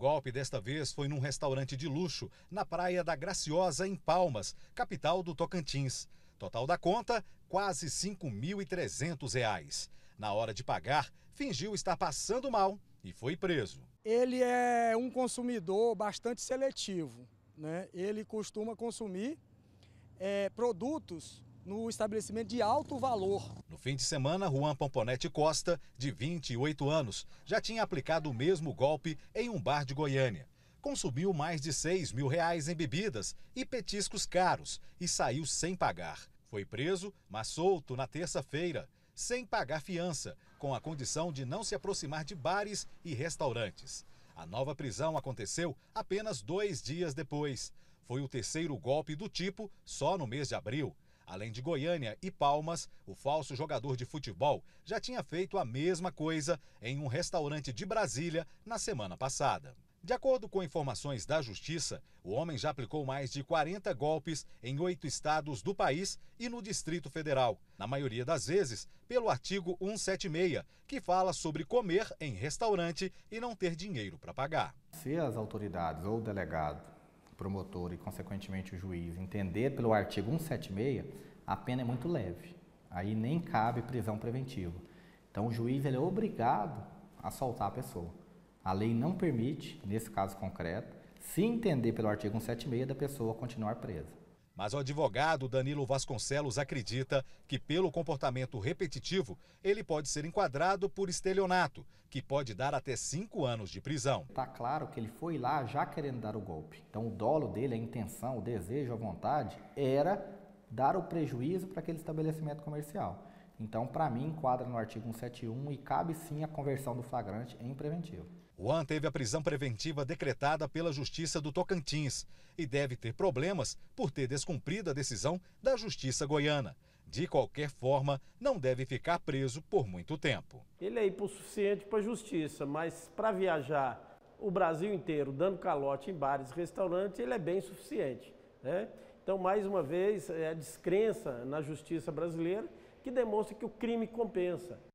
golpe desta vez foi num restaurante de luxo, na Praia da Graciosa, em Palmas, capital do Tocantins. Total da conta, quase R$ 5.300. Na hora de pagar, fingiu estar passando mal e foi preso. Ele é um consumidor bastante seletivo. Né? Ele costuma consumir é, produtos no estabelecimento de alto valor. No fim de semana, Juan Pomponete Costa, de 28 anos, já tinha aplicado o mesmo golpe em um bar de Goiânia. Consumiu mais de 6 mil reais em bebidas e petiscos caros e saiu sem pagar. Foi preso, mas solto na terça-feira, sem pagar fiança, com a condição de não se aproximar de bares e restaurantes. A nova prisão aconteceu apenas dois dias depois. Foi o terceiro golpe do tipo só no mês de abril Além de Goiânia e Palmas, o falso jogador de futebol já tinha feito a mesma coisa em um restaurante de Brasília na semana passada. De acordo com informações da Justiça, o homem já aplicou mais de 40 golpes em oito estados do país e no Distrito Federal, na maioria das vezes pelo artigo 176, que fala sobre comer em restaurante e não ter dinheiro para pagar. Se as autoridades ou o delegado promotor e, consequentemente, o juiz entender pelo artigo 176, a pena é muito leve. Aí nem cabe prisão preventiva. Então, o juiz ele é obrigado a soltar a pessoa. A lei não permite, nesse caso concreto, se entender pelo artigo 176 da pessoa continuar presa. Mas o advogado Danilo Vasconcelos acredita que, pelo comportamento repetitivo, ele pode ser enquadrado por estelionato, que pode dar até cinco anos de prisão. Está claro que ele foi lá já querendo dar o golpe. Então, o dolo dele, a intenção, o desejo, a vontade era dar o prejuízo para aquele estabelecimento comercial. Então, para mim, enquadra no artigo 171 e cabe sim a conversão do flagrante em preventivo. Juan teve a prisão preventiva decretada pela Justiça do Tocantins e deve ter problemas por ter descumprido a decisão da Justiça goiana. De qualquer forma, não deve ficar preso por muito tempo. Ele é suficiente para a Justiça, mas para viajar o Brasil inteiro dando calote em bares e restaurantes, ele é bem suficiente. Né? Então, mais uma vez, é a descrença na Justiça brasileira que demonstra que o crime compensa.